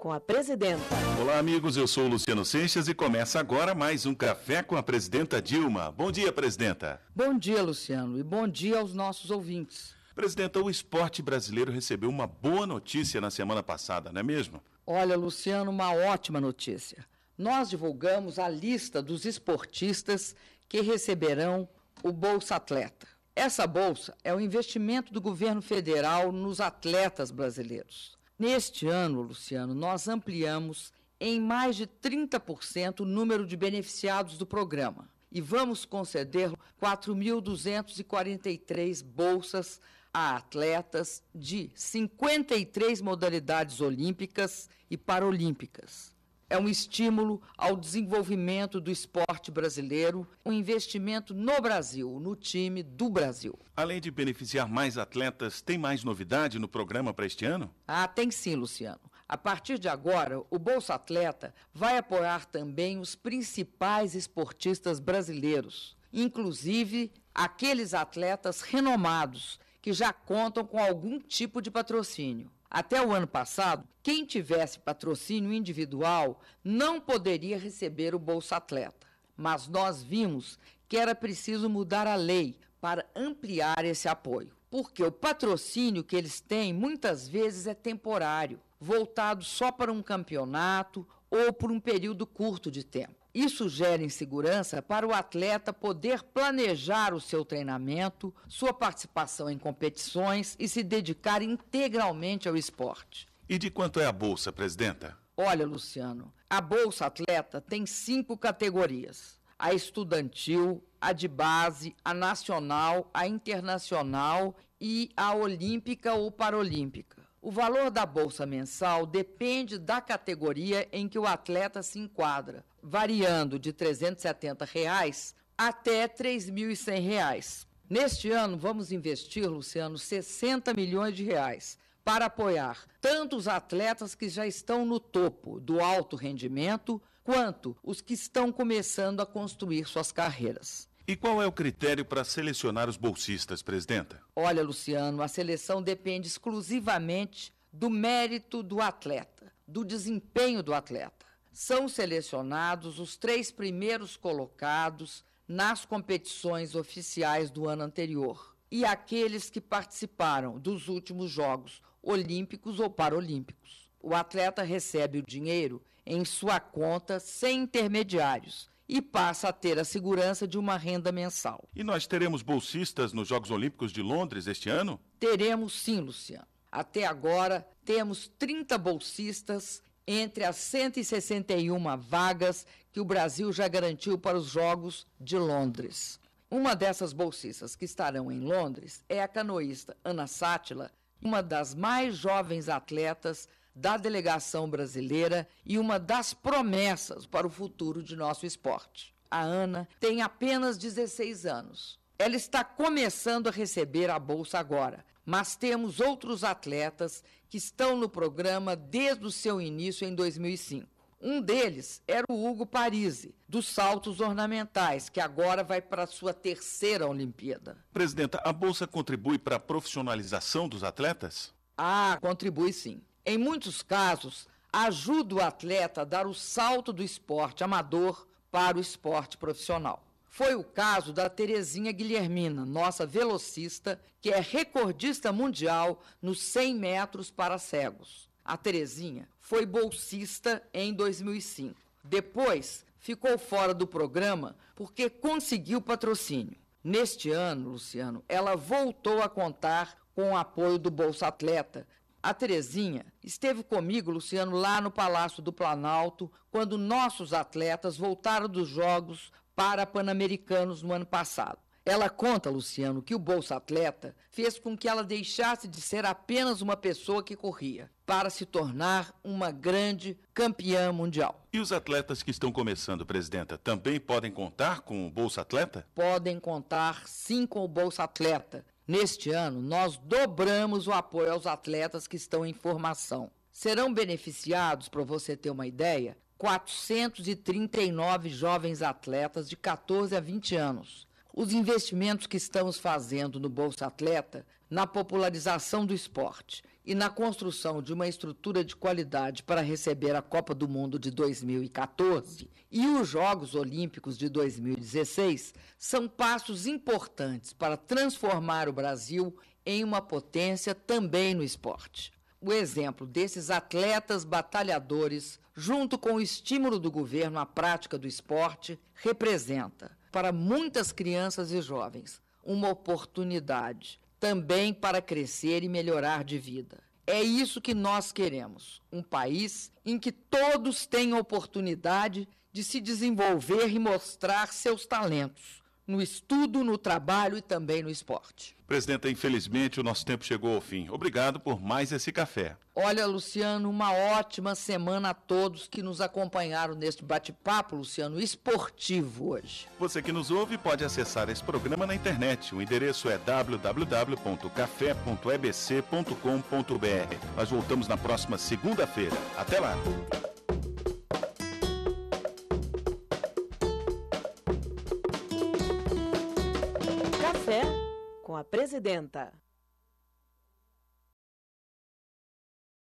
com a presidenta. Olá, amigos. Eu sou Luciano Seixas e começa agora mais um Café com a presidenta Dilma. Bom dia, presidenta. Bom dia, Luciano, e bom dia aos nossos ouvintes. Presidenta, o esporte brasileiro recebeu uma boa notícia na semana passada, não é mesmo? Olha, Luciano, uma ótima notícia. Nós divulgamos a lista dos esportistas que receberão o Bolsa Atleta. Essa bolsa é o investimento do governo federal nos atletas brasileiros. Neste ano, Luciano, nós ampliamos em mais de 30% o número de beneficiados do programa e vamos conceder 4.243 bolsas a atletas de 53 modalidades olímpicas e paralímpicas é um estímulo ao desenvolvimento do esporte brasileiro, um investimento no Brasil, no time do Brasil. Além de beneficiar mais atletas, tem mais novidade no programa para este ano? Ah, tem sim, Luciano. A partir de agora, o Bolsa Atleta vai apoiar também os principais esportistas brasileiros, inclusive aqueles atletas renomados que já contam com algum tipo de patrocínio. Até o ano passado, quem tivesse patrocínio individual não poderia receber o Bolsa Atleta. Mas nós vimos que era preciso mudar a lei para ampliar esse apoio. Porque o patrocínio que eles têm muitas vezes é temporário, voltado só para um campeonato ou por um período curto de tempo. Isso gera insegurança para o atleta poder planejar o seu treinamento, sua participação em competições e se dedicar integralmente ao esporte. E de quanto é a bolsa, presidenta? Olha, Luciano, a bolsa atleta tem cinco categorias: a estudantil, a de base, a nacional, a internacional e a olímpica ou paralímpica. O valor da bolsa mensal depende da categoria em que o atleta se enquadra, variando de R$ 370 reais até R$ 3.100. Reais. Neste ano, vamos investir, Luciano, 60 milhões de reais para apoiar tanto os atletas que já estão no topo do alto rendimento, quanto os que estão começando a construir suas carreiras. E qual é o critério para selecionar os bolsistas, presidenta? Olha, Luciano, a seleção depende exclusivamente do mérito do atleta, do desempenho do atleta. São selecionados os três primeiros colocados nas competições oficiais do ano anterior e aqueles que participaram dos últimos Jogos Olímpicos ou Paralímpicos. O atleta recebe o dinheiro em sua conta sem intermediários e passa a ter a segurança de uma renda mensal. E nós teremos bolsistas nos Jogos Olímpicos de Londres este ano? Teremos sim, Luciano. Até agora, temos 30 bolsistas entre as 161 vagas que o Brasil já garantiu para os Jogos de Londres. Uma dessas bolsistas que estarão em Londres é a canoísta Ana Sátila, uma das mais jovens atletas da delegação brasileira e uma das promessas para o futuro de nosso esporte. A Ana tem apenas 16 anos. Ela está começando a receber a bolsa agora, mas temos outros atletas que estão no programa desde o seu início em 2005. Um deles era o Hugo Parisi, dos saltos ornamentais, que agora vai para a sua terceira Olimpíada. Presidenta, a bolsa contribui para a profissionalização dos atletas? Ah, contribui sim. Em muitos casos, ajuda o atleta a dar o salto do esporte amador para o esporte profissional. Foi o caso da Terezinha Guilhermina, nossa velocista, que é recordista mundial nos 100 metros para cegos. A Terezinha foi bolsista em 2005. Depois, ficou fora do programa porque conseguiu patrocínio. Neste ano, Luciano, ela voltou a contar com o apoio do Bolsa Atleta, a Terezinha esteve comigo, Luciano, lá no Palácio do Planalto, quando nossos atletas voltaram dos Jogos para Pan-Americanos no ano passado. Ela conta, Luciano, que o Bolsa Atleta fez com que ela deixasse de ser apenas uma pessoa que corria, para se tornar uma grande campeã mundial. E os atletas que estão começando, presidenta, também podem contar com o Bolsa Atleta? Podem contar sim com o Bolsa Atleta, Neste ano, nós dobramos o apoio aos atletas que estão em formação. Serão beneficiados, para você ter uma ideia, 439 jovens atletas de 14 a 20 anos. Os investimentos que estamos fazendo no Bolsa Atleta na popularização do esporte e na construção de uma estrutura de qualidade para receber a Copa do Mundo de 2014 e os Jogos Olímpicos de 2016 são passos importantes para transformar o Brasil em uma potência também no esporte. O exemplo desses atletas batalhadores, junto com o estímulo do governo à prática do esporte, representa, para muitas crianças e jovens, uma oportunidade também para crescer e melhorar de vida. É isso que nós queremos: um país em que todos tenham oportunidade de se desenvolver e mostrar seus talentos no estudo, no trabalho e também no esporte. Presidenta, infelizmente o nosso tempo chegou ao fim. Obrigado por mais esse café. Olha, Luciano, uma ótima semana a todos que nos acompanharam neste bate-papo, Luciano, esportivo hoje. Você que nos ouve pode acessar esse programa na internet. O endereço é www.café.ebc.com.br. Nós voltamos na próxima segunda-feira. Até lá! Café com a Presidenta.